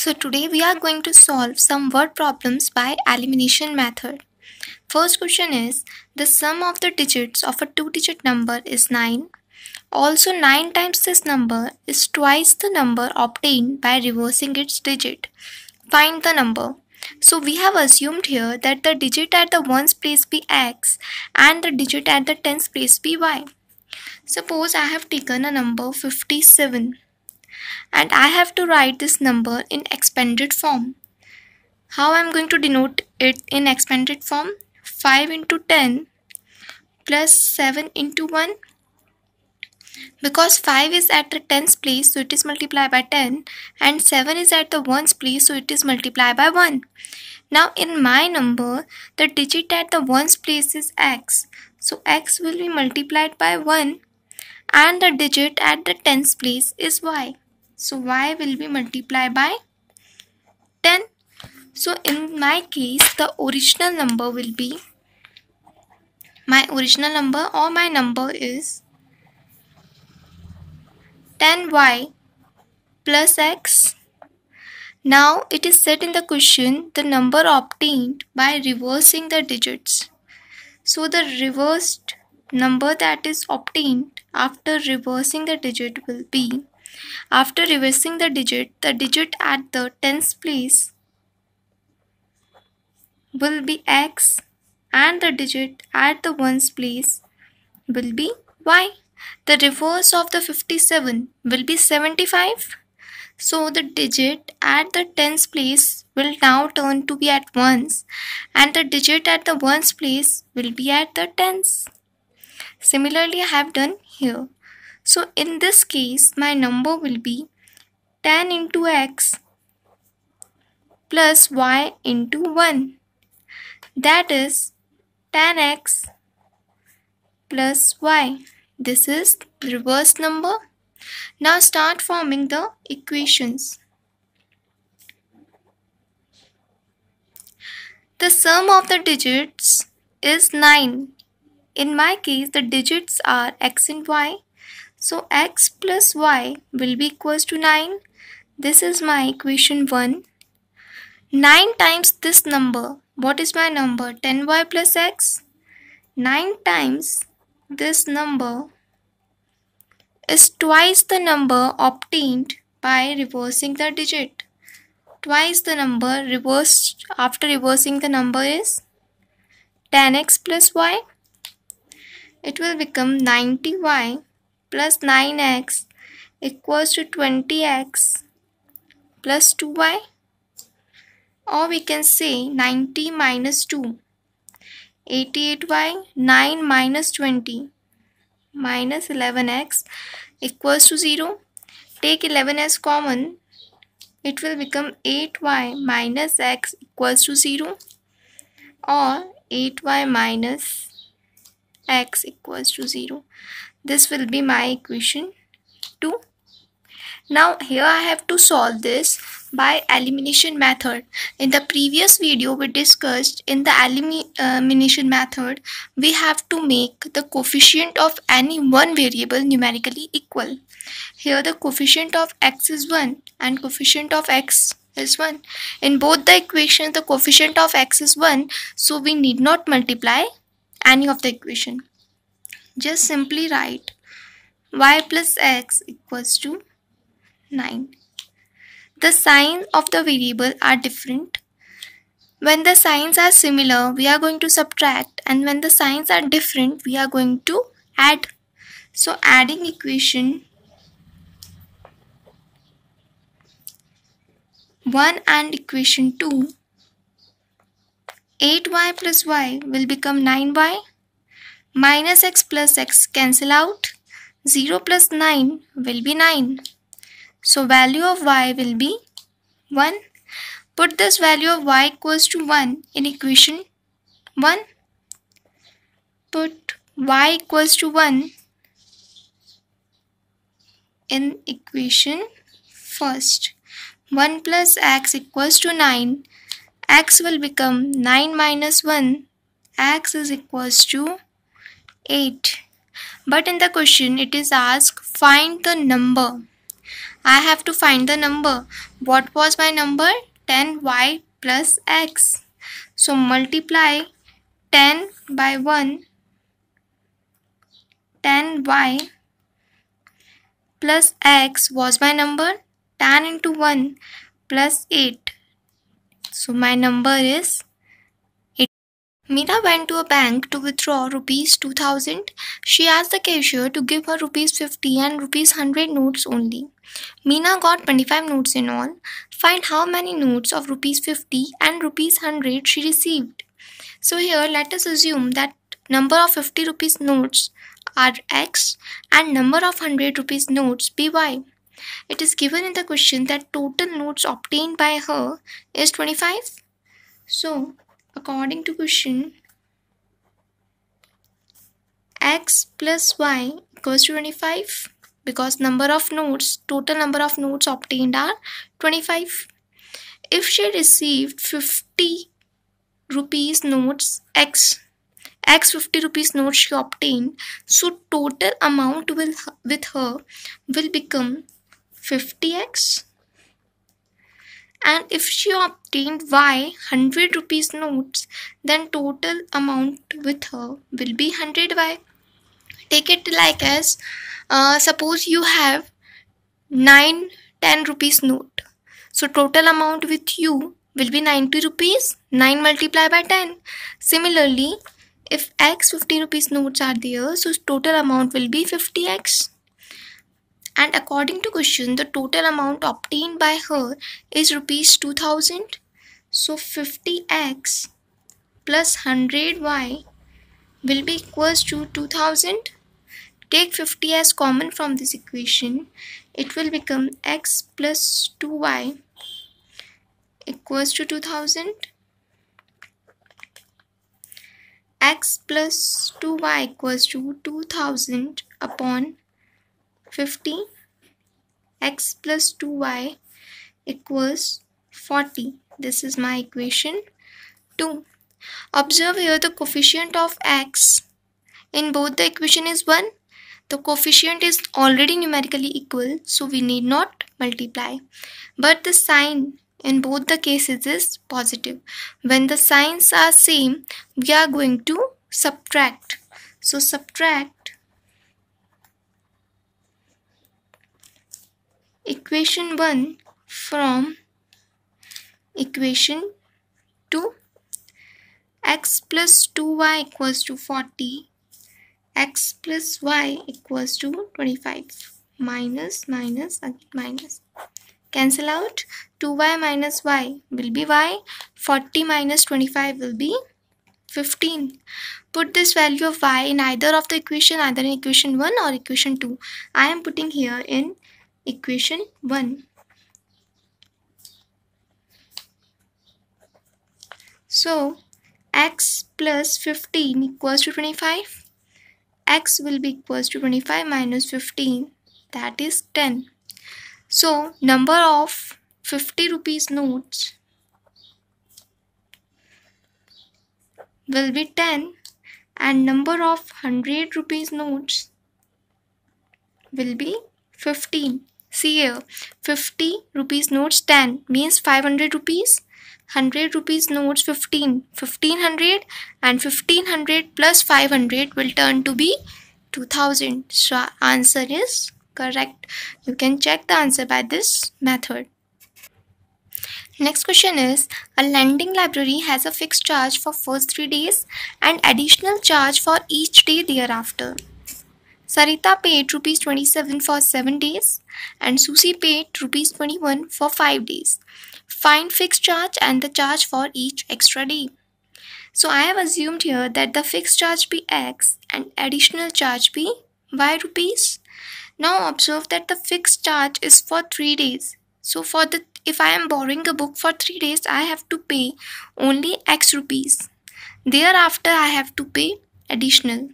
So today we are going to solve some word problems by elimination method. First question is the sum of the digits of a two digit number is 9. Also 9 times this number is twice the number obtained by reversing its digit. Find the number. So we have assumed here that the digit at the ones place be x and the digit at the tens place be y. Suppose I have taken a number 57 and I have to write this number in expanded form. How I'm going to denote it in expanded form? 5 into 10 plus 7 into 1 because 5 is at the tens place so it is multiplied by 10 and 7 is at the ones place so it is multiplied by 1. Now in my number the digit at the ones place is x so x will be multiplied by 1 and the digit at the tens place is y. So y will be multiplied by 10. So in my case, the original number will be, my original number or my number is 10y plus x. Now it is said in the question the number obtained by reversing the digits. So the reversed number that is obtained after reversing the digit will be after reversing the digit, the digit at the tens place will be x and the digit at the ones place will be y. The reverse of the 57 will be 75. So the digit at the tens place will now turn to be at ones and the digit at the ones place will be at the tens. Similarly, I have done here. So in this case, my number will be ten into x plus y into 1. That is is ten x plus y. This is the reverse number. Now start forming the equations. The sum of the digits is 9. In my case, the digits are x and y so x plus y will be equals to 9. This is my equation 1. 9 times this number. What is my number? 10y plus x. 9 times this number is twice the number obtained by reversing the digit. Twice the number reversed after reversing the number is 10x plus y. It will become 90y plus 9x equals to 20x plus 2y or we can say 90 minus 2 88y 9 minus 20 minus 11x equals to 0 take 11 as common it will become 8y minus x equals to 0 or 8y minus x equals to 0 this will be my equation 2 now here I have to solve this by elimination method. In the previous video we discussed in the elimination method we have to make the coefficient of any one variable numerically equal. Here the coefficient of x is 1 and coefficient of x is 1. In both the equations the coefficient of x is 1 so we need not multiply any of the equation just simply write y plus x equals to 9 the signs of the variable are different when the signs are similar we are going to subtract and when the signs are different we are going to add so adding equation 1 and equation 2 8y plus y will become 9y. Minus x plus x cancel out. 0 plus 9 will be 9. So value of y will be 1. Put this value of y equals to 1 in equation 1. Put y equals to 1 in equation first. 1 plus x equals to 9 x will become 9 minus 1 x is equals to 8 but in the question it is asked find the number I have to find the number what was my number 10y plus x so multiply 10 by 1 10y plus x was my number 10 into 1 plus 8 so my number is it. Meera went to a bank to withdraw rupees 2000. She asked the cashier to give her rupees 50 and rupees 100 notes only. Meena got 25 notes in all. Find how many notes of rupees 50 and rupees 100 she received. So here let us assume that number of 50 rupees notes are x and number of 100 rupees notes be y. It is given in the question that total notes obtained by her is 25. So, according to question, x plus y equals to 25 because number of notes, total number of notes obtained are 25. If she received 50 rupees notes x x 50 rupees note she obtained so total amount will with her will become 50x and if she obtained y 100 rupees notes then total amount with her will be 100y take it like as uh, suppose you have 9 10 rupees note so total amount with you will be 90 rupees 9 multiplied by 10 similarly if x 50 rupees notes are there so total amount will be 50x and according to question the total amount obtained by her is rupees 2000 so 50x plus 100y will be equals to 2000 take 50 as common from this equation it will become x plus 2y equals to 2000 x plus 2y equals to 2000 upon 50 x plus 2y equals 40 this is my equation 2 observe here the coefficient of x in both the equation is 1 the coefficient is already numerically equal so we need not multiply but the sign in both the cases is positive when the signs are same we are going to subtract so subtract equation 1 from equation 2 x plus 2y equals to 40 x plus y equals to 25 minus minus again minus cancel out 2y minus y will be y 40 minus 25 will be 15 put this value of y in either of the equation either in equation 1 or equation 2 i am putting here in equation 1. So, x plus 15 equals to 25. x will be equals to 25 minus 15 that is 10. So, number of 50 rupees notes will be 10 and number of 100 rupees notes will be 15. See here, 50 rupees notes 10 means 500 rupees. 100 rupees notes 15 1500 and 1500 plus 500 will turn to be 2000 so answer is correct you can check the answer by this method next question is a lending library has a fixed charge for first three days and additional charge for each day thereafter Sarita paid rupees 27 for 7 days and Susie paid rupees 21 for 5 days. Find fixed charge and the charge for each extra day. So I have assumed here that the fixed charge be x and additional charge be y rupees. Now observe that the fixed charge is for 3 days. So for the if I am borrowing a book for 3 days I have to pay only x rupees. Thereafter I have to pay additional.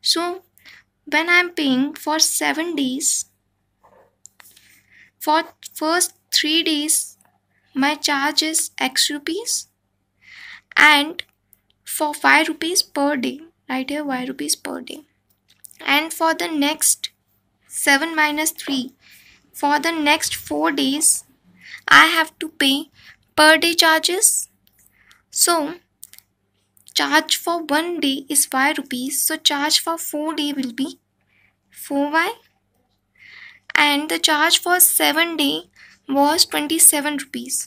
So when I'm paying for 7 days, for first 3 days, my charge is X rupees and for 5 rupees per day, right here Y rupees per day. And for the next 7 minus 3, for the next 4 days, I have to pay per day charges. So, charge for one day is 5 rupees so charge for 4 day will be 4y and the charge for 7 day was 27 rupees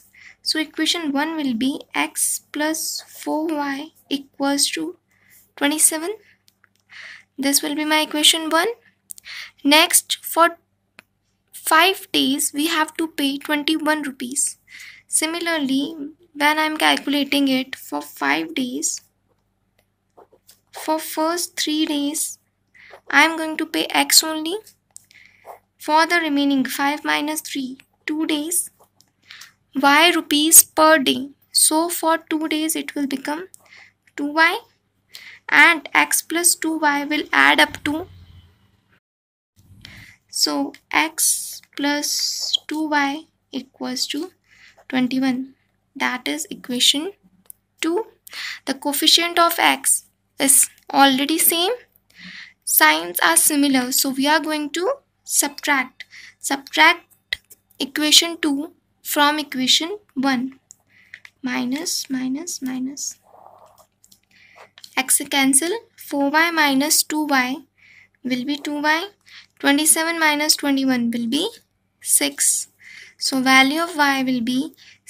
so equation 1 will be x plus 4y equals to 27 this will be my equation 1 next for 5 days we have to pay 21 rupees similarly when i'm calculating it for 5 days for first 3 days I am going to pay x only for the remaining 5 minus 3 2 days y rupees per day so for 2 days it will become 2y and x plus 2y will add up to so x plus 2y equals to 21 that is equation 2 the coefficient of x is already same signs are similar so we are going to subtract subtract equation 2 from equation 1 minus minus minus x cancel 4y minus 2y will be 2y 27 minus 21 will be 6 so value of y will be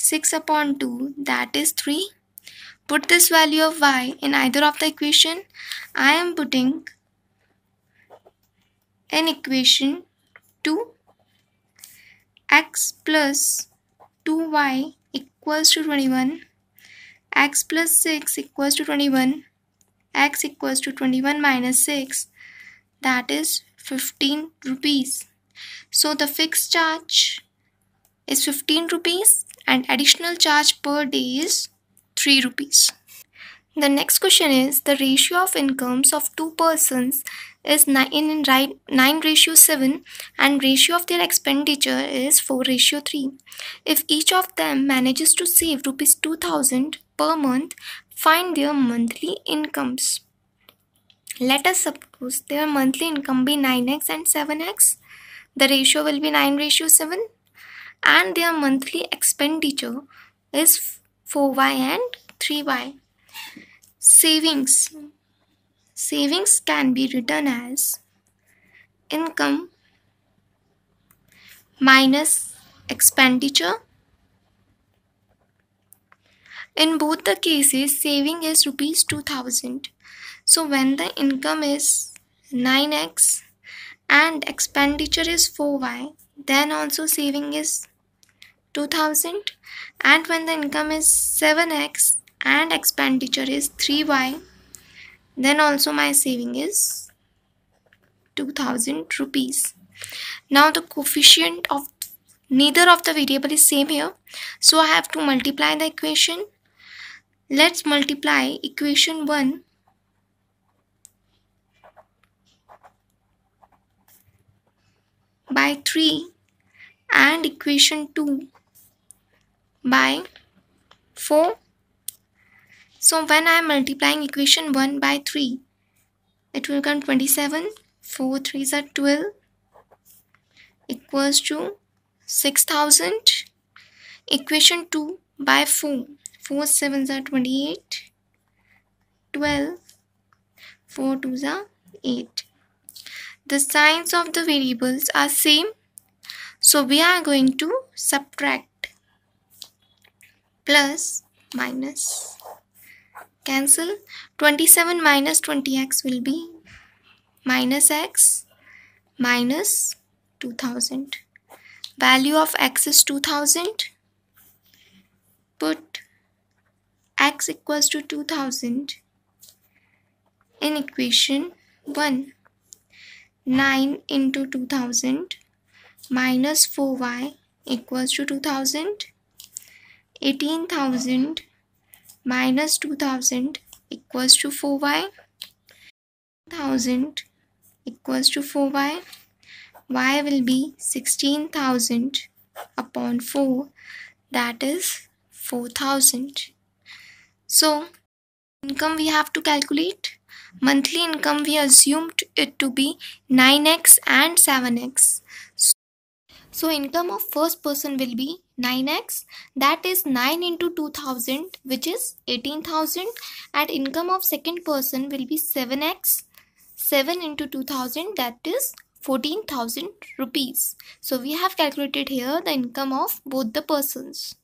6 upon 2 that is 3 put this value of y in either of the equation, I am putting an equation 2 x plus 2y equals to 21 x plus 6 equals to 21 x equals to 21 minus 6 that is 15 rupees so the fixed charge is 15 rupees and additional charge per day is 3 rupees. The next question is the ratio of incomes of two persons is 9 in 9 ratio 7 and ratio of their expenditure is 4 ratio 3. If each of them manages to save rupees 2000 per month, find their monthly incomes. Let us suppose their monthly income be 9x and 7x. The ratio will be 9 ratio 7 and their monthly expenditure is 4y and 3y. Savings. Savings can be written as income minus expenditure. In both the cases, saving is rupees 2000. So when the income is 9x and expenditure is 4y, then also saving is 2000 and when the income is 7x and expenditure is 3y then also my saving is 2000 rupees now the coefficient of neither of the variable is same here so i have to multiply the equation let's multiply equation 1 by 3 and equation 2 by 4. So when I am multiplying equation 1 by 3, it will come 27. 4 3s are 12 equals to 6000. Equation 2 by 4. 4 7s are 28. 12. 4 2s are 8. The signs of the variables are same. So we are going to subtract plus minus cancel 27 minus 20x will be minus x minus 2000 value of x is 2000 put x equals to 2000 in equation 1 9 into 2000 minus 4y equals to 2000 18,000 minus 2,000 equals to 4y. 1000 equals to 4y. y will be 16,000 upon 4 that is 4,000. So income we have to calculate. Monthly income we assumed it to be 9x and 7x. So, so income of first person will be 9x that is 9 into 2000 which is 18000 and income of second person will be 7x 7 into 2000 that is 14000 rupees. So we have calculated here the income of both the persons.